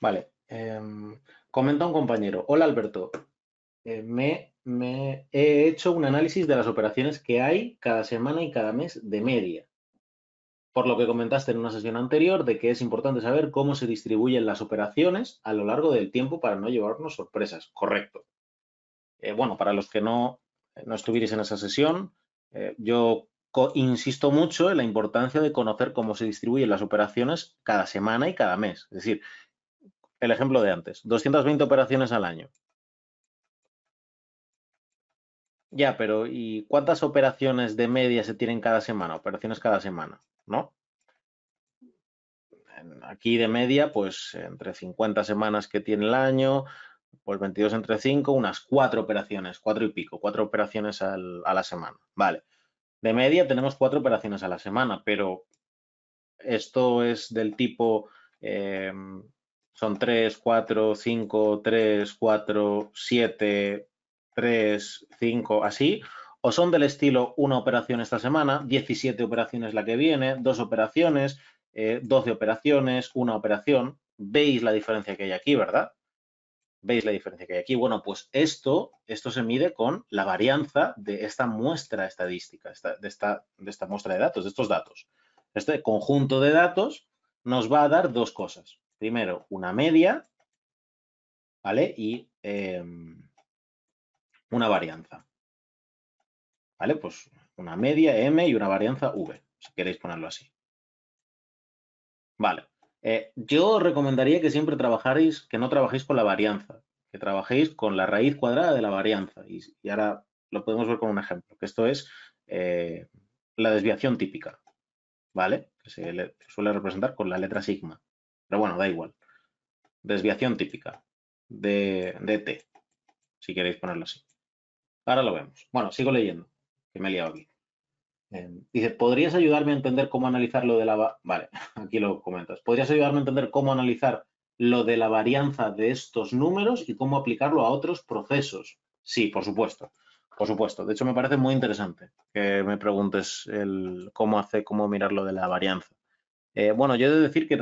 Vale. Em, comenta un compañero. Hola Alberto. Eh, me, he hecho un análisis de las operaciones que hay cada semana y cada mes de media. Por lo que comentaste en una sesión anterior de que es importante saber cómo se distribuyen las operaciones a lo largo del tiempo para no llevarnos sorpresas. Correcto. Eh, bueno, para los que no, no estuvierais en esa sesión, eh, yo insisto mucho en la importancia de conocer cómo se distribuyen las operaciones cada semana y cada mes. Es decir, el ejemplo de antes, 220 operaciones al año. Ya, pero ¿y cuántas operaciones de media se tienen cada semana? Operaciones cada semana, ¿no? Aquí de media, pues entre 50 semanas que tiene el año, pues 22 entre 5, unas 4 operaciones, 4 y pico, 4 operaciones a la semana. Vale, de media tenemos 4 operaciones a la semana, pero esto es del tipo em, son 3, 4, 5, 3, 4, 7, 3, 5, así. O son del estilo una operación esta semana, 17 operaciones la que viene, dos operaciones, 12 eh, operaciones, una operación. Veis la diferencia que hay aquí, ¿verdad? ¿Veis la diferencia que hay aquí? Bueno, pues esto, esto se mide con la varianza de esta muestra estadística, de, esta, de esta muestra de datos, de estos datos. Este conjunto de datos nos va a dar dos cosas primero una media, ¿vale? Y em, una varianza. ¿Vale? Pues una media M y una varianza V, si queréis ponerlo así. Vale. Eh, yo recomendaría que siempre trabajáis, que no trabajéis con la varianza, que trabajéis con la raíz cuadrada de la varianza. Y, ahora lo podemos ver con un ejemplo, que esto es eh, la desviación típica, ¿vale? Que se suele representar con la letra sigma. Pero bueno, da igual. Desviación típica de, e T, si queréis ponerlo así. Ahora lo vemos. Bueno, sigo leyendo, que me he liado aquí. Em, dice, ¿podrías ayudarme a entender cómo analizar lo de la... Vale, aquí lo comentas. ¿Podrías ayudarme a entender cómo analizar lo de la varianza de estos números y cómo aplicarlo a otros procesos? Sí, por supuesto. Por supuesto. De hecho, me parece muy interesante que me preguntes el cómo hace, cómo mirar lo de la varianza. Eh, bueno, yo he de decir que,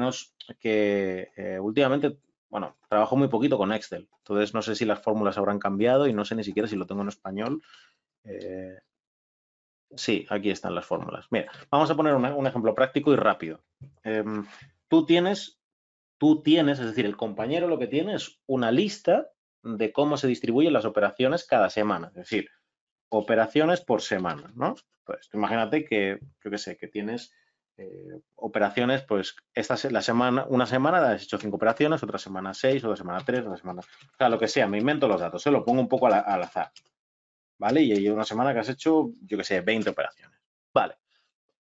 que eh, últimamente, bueno, trabajo muy poquito con Excel, entonces no sé si las fórmulas habrán cambiado y no sé ni siquiera si lo tengo en español. Eh, sí, aquí están las fórmulas. Mira, vamos a poner un, un ejemplo práctico y rápido. Em, tú tienes, tú tienes, es decir, el compañero lo que tiene es una lista de cómo se distribuyen las operaciones cada semana, es decir, operaciones por semana, ¿no? Pues imagínate que, yo qué sé, que tienes eh, operaciones, pues esta la semana, una semana has hecho cinco operaciones, otra semana seis, otra semana tres, otra semana. O sea, lo que sea, me invento los datos, se lo pongo un poco al azar. ¿Vale? Y hay una semana que has hecho, yo que sé, 20 operaciones. Vale.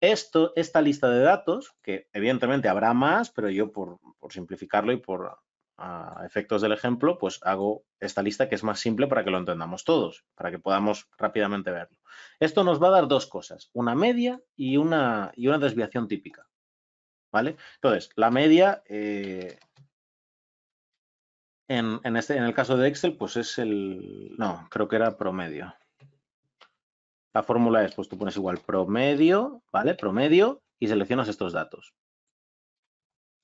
Esto, esta lista de datos, que evidentemente habrá más, pero yo por simplificarlo y por, a efectos del ejemplo, pues hago esta lista que es más simple para que lo entendamos todos, para que podamos rápidamente verlo. Esto nos va a dar dos cosas, una media y una, y una desviación típica. ¿Vale? Entonces, la media, eh, en, en, este, en el caso de Excel, pues es el, no, creo que era promedio. La fórmula es, pues tú pones igual promedio, ¿vale? Promedio y seleccionas estos datos.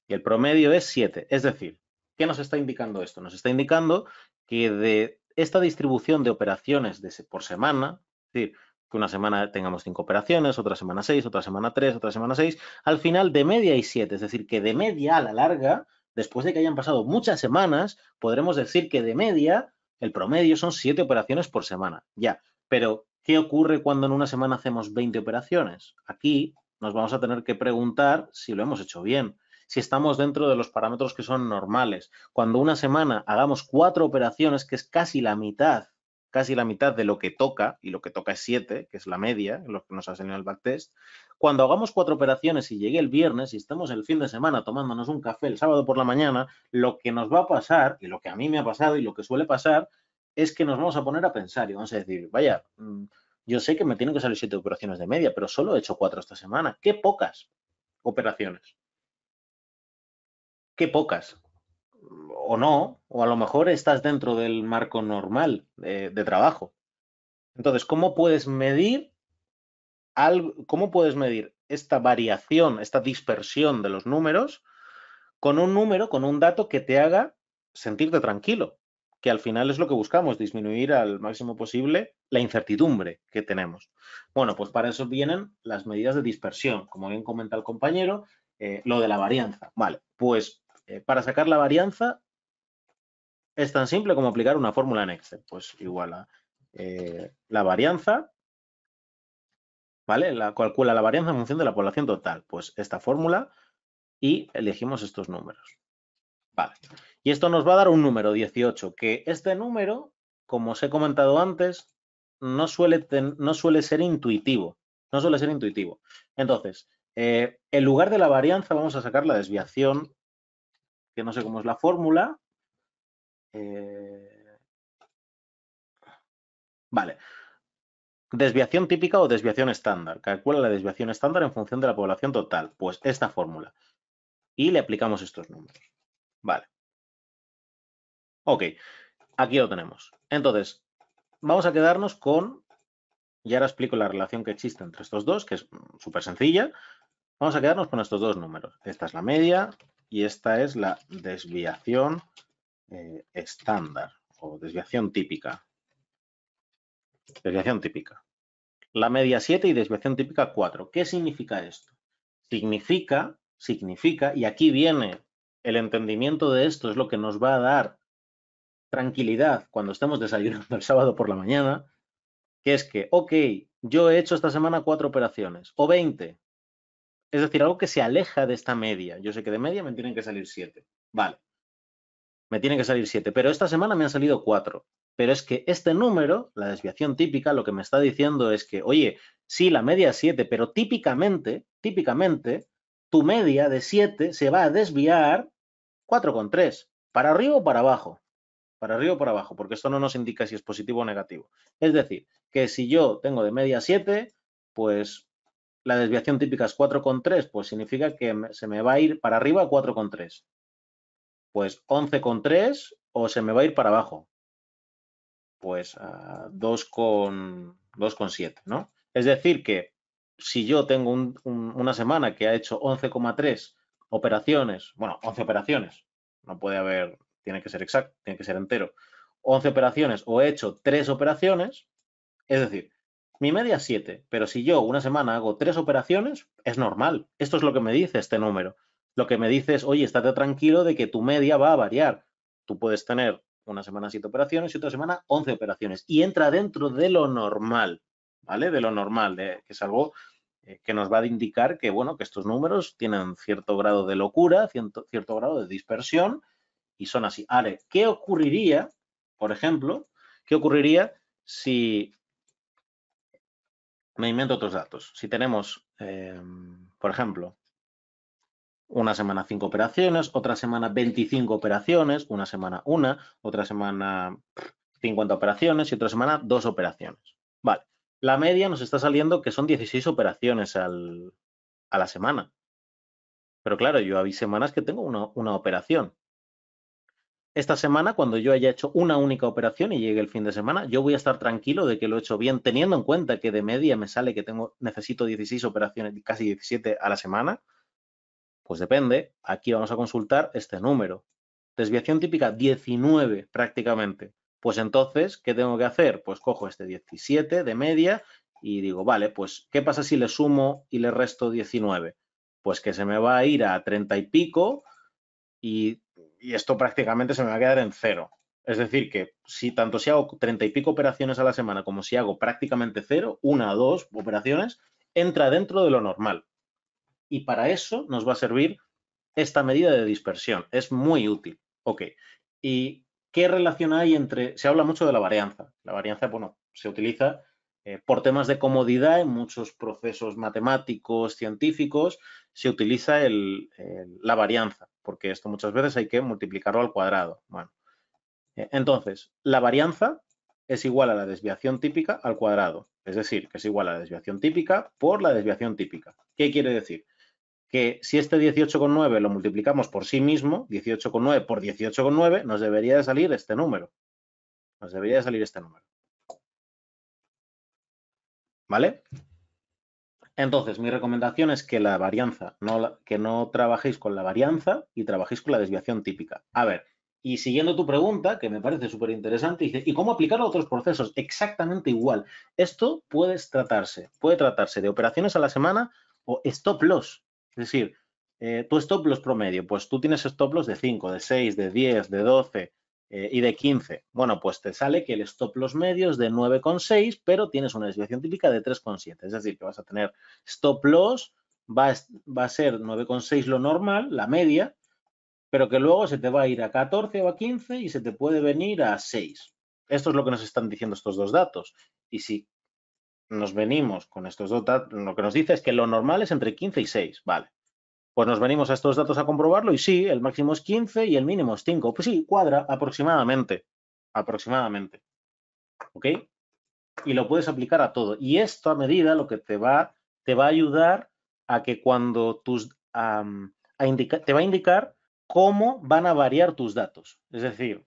Y el promedio es 7, es decir, ¿Qué nos está indicando esto? Nos está indicando que de esta distribución de operaciones por semana, es decir, que una semana tengamos cinco operaciones, otra semana seis, otra semana tres, otra semana seis, al final de media hay siete, es decir, que de media a la larga, después de que hayan pasado muchas semanas, podremos decir que de media, el promedio son siete operaciones por semana, ya, pero ¿qué ocurre cuando en una semana hacemos 20 operaciones? Aquí nos vamos a tener que preguntar si lo hemos hecho bien, si estamos dentro de los parámetros que son normales. Cuando una semana hagamos cuatro operaciones, que es casi la mitad, casi la mitad de lo que toca, y lo que toca es siete, que es la media, lo que nos ha enseñado el backtest, cuando hagamos cuatro operaciones y llegue el viernes y estemos el fin de semana tomándonos un café el sábado por la mañana, lo que nos va a pasar, y lo que a mí me ha pasado y lo que suele pasar, es que nos vamos a poner a pensar y vamos a decir, vaya, mm, yo sé que me tienen que salir siete operaciones de media, pero solo he hecho cuatro esta semana. Qué pocas operaciones qué pocas, o no, o a lo mejor estás dentro del marco normal eh, de, trabajo. Entonces, ¿cómo puedes medir cómo puedes medir esta variación, esta dispersión de los números con un número, con un dato que te haga sentirte tranquilo? Que al final es lo que buscamos, disminuir al máximo posible la incertidumbre que tenemos. Bueno, pues para eso vienen las medidas de dispersión, como bien comenta el compañero, eh, lo de la varianza. Vale, pues eh, para sacar la varianza es tan simple como aplicar una fórmula en Excel. Pues igual a eh, la varianza, ¿vale? La, calcula la varianza en función de la población total. Pues esta fórmula y elegimos estos números. Vale. Y esto nos va a dar un número 18, que este número, como os he comentado antes, no suele, no suele ser intuitivo. No suele ser intuitivo. Entonces, eh, en lugar de la varianza vamos a sacar la desviación que no sé cómo es la fórmula. Eh, vale. Desviación típica o desviación estándar. Calcula la desviación estándar en función de la población total. Pues esta fórmula. Y le aplicamos estos números. Vale. Ok. Aquí lo tenemos. Entonces, vamos a quedarnos con... Y ahora explico la relación que existe entre estos dos, que es mm, súper sencilla. Vamos a quedarnos con estos dos números. Esta es la media y esta es la desviación eh, estándar o desviación típica. Desviación típica. La media 7 y desviación típica 4. ¿Qué significa esto? Significa, significa, y aquí viene el entendimiento de esto, es lo que nos va a dar tranquilidad cuando estemos desayunando el sábado por la mañana, que es que, ok, yo he hecho esta semana cuatro operaciones o 20, es decir, algo que se aleja de esta media. Yo sé que de media me tienen que salir 7. Vale. Me tienen que salir 7, pero esta semana me han salido 4. Pero es que este número, la desviación típica, lo que me está diciendo es que, oye, sí, la media es 7, pero típicamente, típicamente, tu media de 7 se va a desviar 4,3, para arriba o para abajo, para arriba o para abajo, porque esto no nos indica si es positivo o negativo. Es decir, que si yo tengo de media 7, pues la desviación típica es 4,3, pues significa que se me va a ir para arriba 4,3. Pues 11,3 o se me va a ir para abajo. Pues 2,7, ah, ¿no? Es decir que si yo tengo una semana que ha hecho 11,3 operaciones, bueno, 11 operaciones, no puede haber, tiene que ser exacto, tiene que ser entero, 11 operaciones o he hecho 3 operaciones, es decir, mi media es 7, pero si yo una semana hago tres operaciones, es normal. Esto es lo que me dice este número. Lo que me dice es, oye, estate tranquilo de que tu media va a variar. Tú puedes tener una semana siete operaciones y otra semana 11 operaciones. Y entra dentro de lo normal, ¿vale? De lo normal, que es algo eh, que nos va a indicar que, bueno, que estos números tienen cierto grado de locura, cierto, grado de dispersión y son así. Ahora, ¿qué ocurriría, por ejemplo, qué ocurriría si me invento otros datos. Si tenemos, em, por ejemplo, una semana 5 operaciones, otra semana 25 operaciones, una semana 1, otra semana 50 operaciones y otra semana dos operaciones. Vale, la media nos está saliendo que son 16 operaciones a la semana. Pero claro, yo hay semanas que tengo una operación esta semana, cuando yo haya hecho una única operación y llegue el fin de semana, yo voy a estar tranquilo de que lo he hecho bien, teniendo en cuenta que de media me sale que tengo, necesito 16 operaciones, casi 17 a la semana. Pues depende, aquí vamos a consultar este número. Desviación típica 19 prácticamente. Pues entonces, ¿qué tengo que hacer? Pues cojo este 17 de media y digo, vale, pues ¿qué pasa si le sumo y le resto 19? Pues que se me va a ir a 30 y pico y y esto prácticamente se me va a quedar en cero. Es decir, que si tanto si hago treinta y pico operaciones a la semana como si hago prácticamente cero, una o dos operaciones, entra dentro de lo normal. Y para eso nos va a servir esta medida de dispersión. Es muy útil. Ok. ¿Y qué relación hay entre.? Se habla mucho de la varianza. La varianza, bueno, se utiliza eh, por temas de comodidad en muchos procesos matemáticos, científicos, se utiliza la varianza, porque esto muchas veces hay que multiplicarlo al cuadrado. Bueno, e, entonces, la varianza es igual a la desviación típica al cuadrado, es decir, que es igual a la desviación típica por la desviación típica. ¿Qué quiere decir? Que si este 18,9 lo multiplicamos por sí mismo, 18,9 por 18,9, nos debería de salir este número. Nos debería de salir este número. ¿Vale? Entonces, mi recomendación es que la varianza, que no trabajéis con la varianza y trabajéis con la desviación típica. A ver, y siguiendo tu pregunta, que me parece súper interesante, dice, ¿y cómo aplicarlo a otros procesos? Exactamente igual. Esto puede tratarse, puede tratarse de operaciones a la semana o stop loss. Es decir, eh, tu stop loss promedio, pues tú tienes stop loss de 5, de 6, de 10, de 12, eh, y de 15. Bueno, pues te sale que el stop loss medio es de 9,6, pero tienes una desviación típica de 3,7. Es decir, que vas a tener stop loss, va va a ser 9,6 lo normal, la media, pero que luego se te va a ir a 14 o a 15 y se te puede venir a 6. Esto es lo que nos están diciendo estos dos datos. Y si nos venimos con estos dos datos, lo que nos dice es que lo normal es entre 15 y 6, vale. Pues nos venimos a estos datos a comprobarlo y sí, el máximo es 15 y el mínimo es 5. Pues sí, cuadra aproximadamente, aproximadamente. ¿Ok? Y lo puedes aplicar a todo. Y esto a medida lo que te va, te va a ayudar a que cuando tus... te va a indicar cómo van a variar tus datos. Es decir,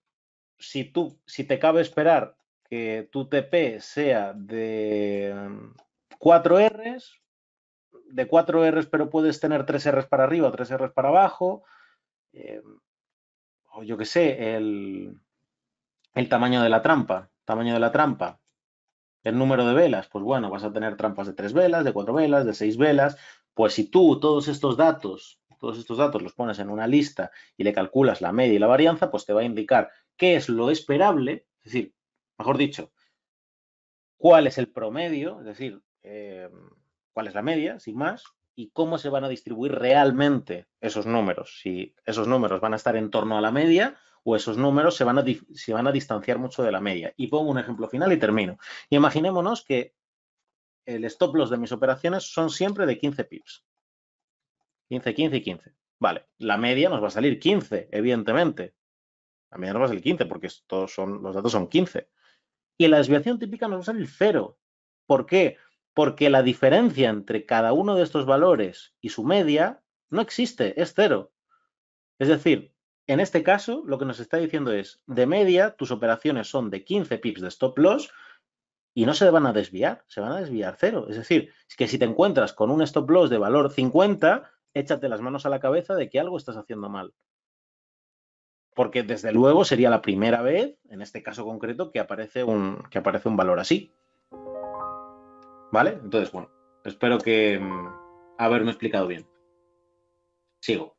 si, tú, si te cabe esperar que tu TP sea de 4 Rs, de cuatro Rs, pero puedes tener tres Rs para arriba tres Rs para abajo. Eh, o yo qué sé, el, el tamaño de la trampa. Tamaño de la trampa. El número de velas, pues bueno, vas a tener trampas de tres velas, de cuatro velas, de seis velas. Pues si tú todos estos datos, todos estos datos los pones en una lista y le calculas la media y la varianza, pues te va a indicar qué es lo esperable, es decir, mejor dicho, cuál es el promedio, es decir, eh, cuál es la media, sin más, y cómo se van a distribuir realmente esos números, si esos números van a estar en torno a la media o esos números se van a, distanciar mucho de la media. Y pongo un ejemplo final y termino. Y imaginémonos que el stop loss de mis operaciones son siempre de 15 pips. 15, 15 y 15. Vale, la media nos va a salir 15, evidentemente. La media nos va a salir 15 porque son, los datos son 15. Y la desviación típica nos va a salir 0. ¿Por qué? porque la diferencia entre cada uno de estos valores y su media no existe, es cero. Es decir, en este caso lo que nos está diciendo es, de media tus operaciones son de 15 pips de stop loss y no se van a desviar, se van a desviar cero. Es decir, es que si te encuentras con un stop loss de valor 50, échate las manos a la cabeza de que algo estás haciendo mal. Porque desde luego sería la primera vez, en este caso concreto, que aparece un, que aparece un valor así. ¿Vale? Entonces, bueno, espero que mm, haberme explicado bien. Sigo.